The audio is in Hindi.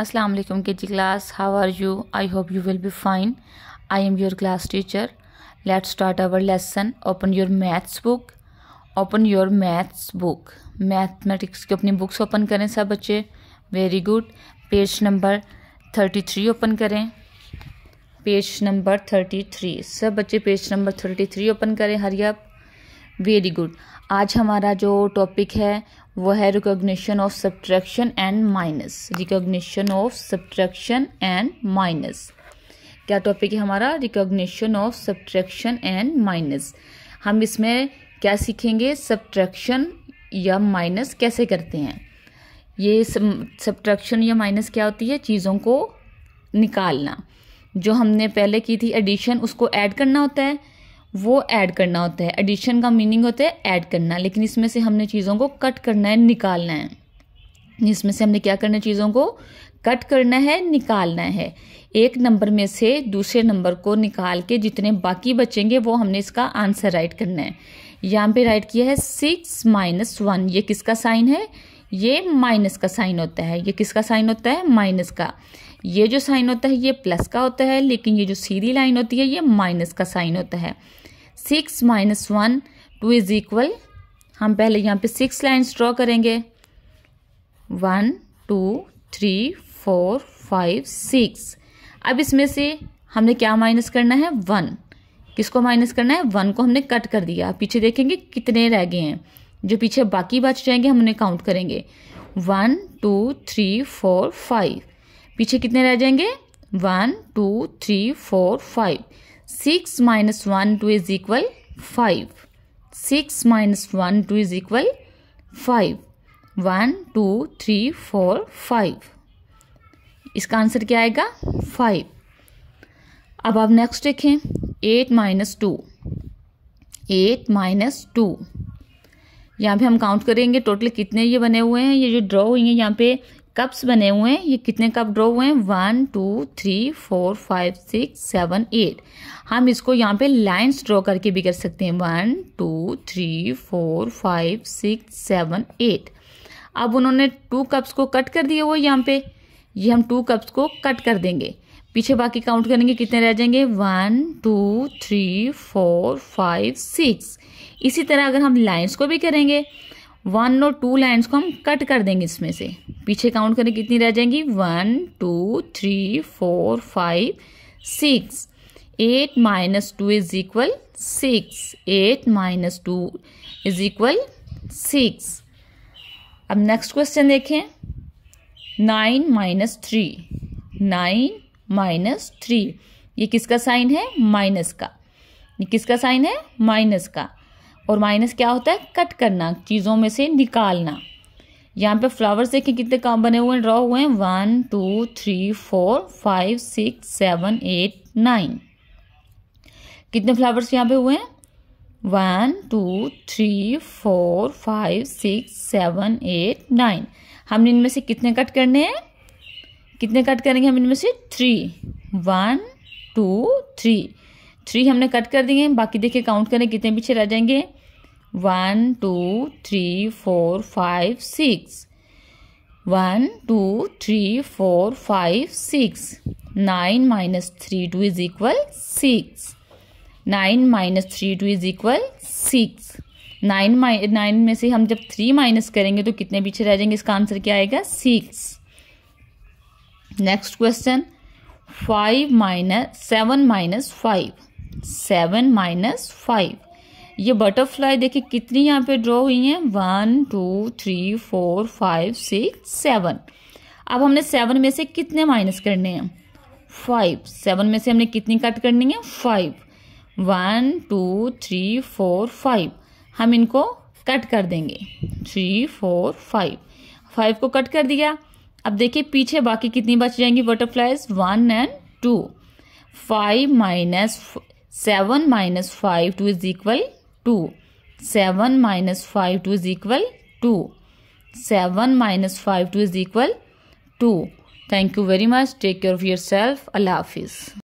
Aslam K G class how are you I hope you will be fine I am your class teacher let start our lesson open your maths book open your maths book mathematics की अपनी बुक्स ओपन करें सब बच्चे very good page number thirty three open करें पेज नंबर थर्टी थ्री सब बच्चे page number thirty three open करें हरियाप वेरी गुड आज हमारा जो टॉपिक है वो है recognition of subtraction and minus recognition of subtraction and minus क्या टॉपिक है हमारा recognition of subtraction and minus हम इसमें क्या सीखेंगे सब्ट्रैक्शन या माइनस कैसे करते हैं ये सब्ट्रैक्शन या माइनस क्या होती है चीज़ों को निकालना जो हमने पहले की थी एडिशन उसको ऐड करना होता है वो ऐड करना होता है एडिशन का मीनिंग होता है ऐड करना लेकिन इसमें से हमने चीज़ों को कट करना है निकालना है इसमें से हमने क्या करना है चीज़ों को कट करना है निकालना है एक नंबर में से दूसरे नंबर को निकाल के जितने बाकी बचेंगे वो हमने इसका आंसर राइट करना है यहाँ पे राइट किया है सिक्स माइनस वन ये किसका साइन है ये माइनस का साइन होता है ये किसका साइन होता है माइनस का ये जो साइन होता है ये प्लस का होता है लेकिन ये जो सीधी लाइन होती है ये माइनस का साइन होता है six minus one two is equal हम पहले यहाँ पे सिक्स लाइन्स ड्रॉ करेंगे one two three four five six अब इसमें से हमने क्या माइनस करना है वन किसको माइनस करना है वन को हमने कट कर दिया पीछे देखेंगे कितने रह गए हैं जो पीछे बाकी बच जाएंगे हम उन्हें काउंट करेंगे one two three four five पीछे कितने रह जाएंगे one two three four five six minus one two is equal five six minus one two is equal five one two three four five इसका आंसर क्या आएगा फाइव अब आप नेक्स्ट देखें eight minus two eight minus two यहाँ पे हम काउंट करेंगे टोटल कितने ये बने हुए हैं ये जो ड्रॉ हुई हैं यहाँ पे कप्स बने हुए हैं ये कितने कप ड्रॉ हुए हैं one two three four five six seven eight हम इसको यहाँ पे लाइंस ड्रॉ करके भी कर सकते हैं one two three four five six seven eight अब उन्होंने टू कप्स को कट कर दिए वो यहाँ पे ये हम टू कप्स को कट कर देंगे पीछे बाकी काउंट करेंगे कितने रह जाएंगे one two three four five six इसी तरह अगर हम लाइन्स को भी करेंगे वन और टू लाइन्स को हम कट कर देंगे इसमें से पीछे काउंट करें कितनी रह जाएंगी one two three four five six eight minus two is equal six eight minus two is equal six अब नेक्स्ट क्वेश्चन देखें nine minus three nine minus three ये किसका साइन है माइनस का ये किसका साइन है माइनस का और माइनस क्या होता है कट करना चीज़ों में से निकालना यहाँ पे फ्लावर्स देखिए कितने काम बने हुए हैं ड्रॉ हुए हैं one two three four five six seven eight nine कितने फ्लावर्स यहाँ पे हुए हैं one two three four five six seven eight nine हमने इनमें से कितने कट करने हैं कितने कट करेंगे हम इनमें से three one two three three हमने कट कर दिए बाकी देखिए काउंट करें कितने पीछे रह जाएंगे one two three four five six one two three four five six nine minus three two is equal six nine minus three two is equal six nine माइ नाइन में से हम जब थ्री माइनस करेंगे तो कितने पीछे रह जाएंगे इसका आंसर क्या आएगा six next question five minus seven minus five seven minus five ये बटरफ्लाई देखिए कितनी यहाँ पे ड्रॉ हुई हैं one two three four five six seven अब हमने सेवन में से कितने माइनस करने हैं फाइव सेवन में से हमने कितनी कट करनी है five one two three four five हम इनको कट कर देंगे थ्री फोर फाइव फाइव को कट कर दिया अब देखिए पीछे बाकी कितनी बच जाएंगी butterflies one and two five minus seven minus five two is equal 2. 7 minus 5 2 is equal 2. 7 minus 5 2 is equal 2. Thank you very much. Take care of yourself. Allah Hafiz.